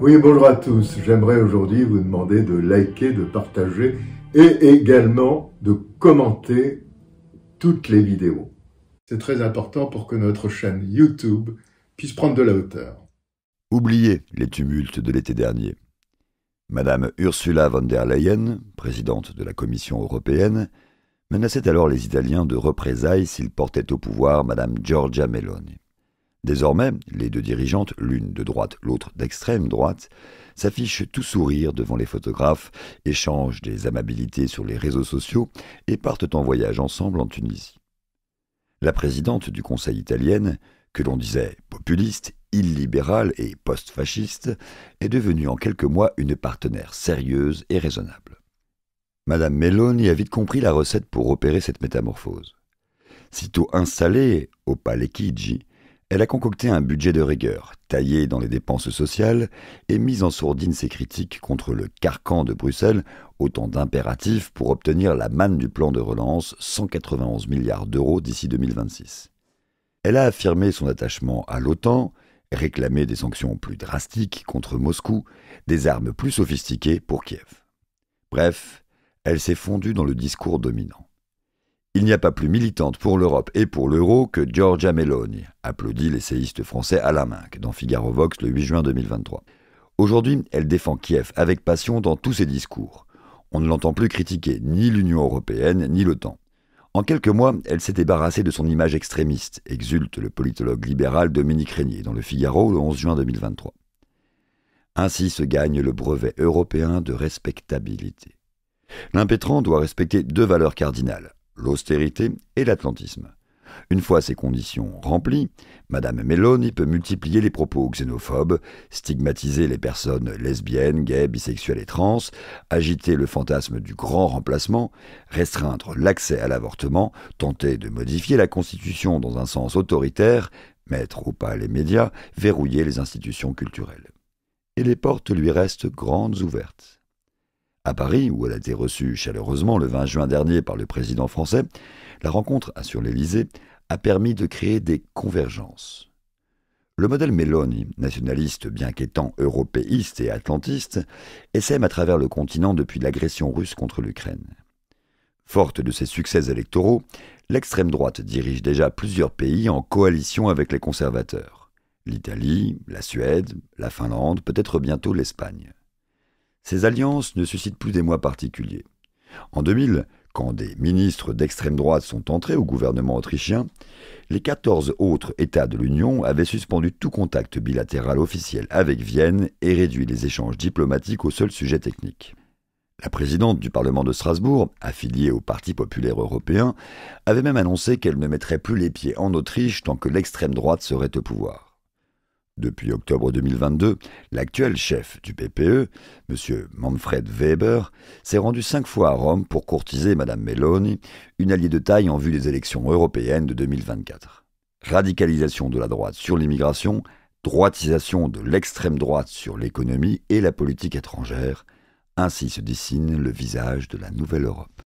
Oui, bonjour à tous. J'aimerais aujourd'hui vous demander de liker, de partager et également de commenter toutes les vidéos. C'est très important pour que notre chaîne YouTube puisse prendre de la hauteur. Oubliez les tumultes de l'été dernier. Madame Ursula von der Leyen, présidente de la Commission européenne, menaçait alors les Italiens de représailles s'ils portaient au pouvoir Madame Giorgia Meloni. Désormais, les deux dirigeantes, l'une de droite, l'autre d'extrême droite, s'affichent tout sourire devant les photographes, échangent des amabilités sur les réseaux sociaux et partent en voyage ensemble en Tunisie. La présidente du Conseil italienne, que l'on disait populiste, illibérale et post-fasciste, est devenue en quelques mois une partenaire sérieuse et raisonnable. Madame Meloni a vite compris la recette pour opérer cette métamorphose. Sitôt installée au Palais elle a concocté un budget de rigueur, taillé dans les dépenses sociales et mis en sourdine ses critiques contre le carcan de Bruxelles, autant d'impératifs pour obtenir la manne du plan de relance, 191 milliards d'euros d'ici 2026. Elle a affirmé son attachement à l'OTAN, réclamé des sanctions plus drastiques contre Moscou, des armes plus sophistiquées pour Kiev. Bref, elle s'est fondue dans le discours dominant. Il n'y a pas plus militante pour l'Europe et pour l'euro que Giorgia Meloni, applaudit l'essayiste français Alain Minck dans Figaro Vox le 8 juin 2023. Aujourd'hui, elle défend Kiev avec passion dans tous ses discours. On ne l'entend plus critiquer ni l'Union européenne ni l'OTAN. En quelques mois, elle s'est débarrassée de son image extrémiste, exulte le politologue libéral Dominique Régnier dans le Figaro le 11 juin 2023. Ainsi se gagne le brevet européen de respectabilité. L'impétrant doit respecter deux valeurs cardinales l'austérité et l'atlantisme. Une fois ces conditions remplies, Madame Meloni peut multiplier les propos xénophobes, stigmatiser les personnes lesbiennes, gays, bisexuelles et trans, agiter le fantasme du grand remplacement, restreindre l'accès à l'avortement, tenter de modifier la Constitution dans un sens autoritaire, mettre au pas les médias, verrouiller les institutions culturelles. Et les portes lui restent grandes ouvertes. À Paris, où elle a été reçue chaleureusement le 20 juin dernier par le président français, la rencontre sur l'Elysée a permis de créer des convergences. Le modèle Meloni, nationaliste bien qu'étant européiste et atlantiste, essaime à travers le continent depuis l'agression russe contre l'Ukraine. Forte de ses succès électoraux, l'extrême droite dirige déjà plusieurs pays en coalition avec les conservateurs. L'Italie, la Suède, la Finlande, peut-être bientôt l'Espagne. Ces alliances ne suscitent plus des mois particuliers. En 2000, quand des ministres d'extrême droite sont entrés au gouvernement autrichien, les 14 autres États de l'Union avaient suspendu tout contact bilatéral officiel avec Vienne et réduit les échanges diplomatiques au seul sujet technique. La présidente du Parlement de Strasbourg, affiliée au Parti populaire européen, avait même annoncé qu'elle ne mettrait plus les pieds en Autriche tant que l'extrême droite serait au pouvoir. Depuis octobre 2022, l'actuel chef du PPE, M. Manfred Weber, s'est rendu cinq fois à Rome pour courtiser Mme Meloni, une alliée de taille en vue des élections européennes de 2024. Radicalisation de la droite sur l'immigration, droitisation de l'extrême droite sur l'économie et la politique étrangère, ainsi se dessine le visage de la nouvelle Europe.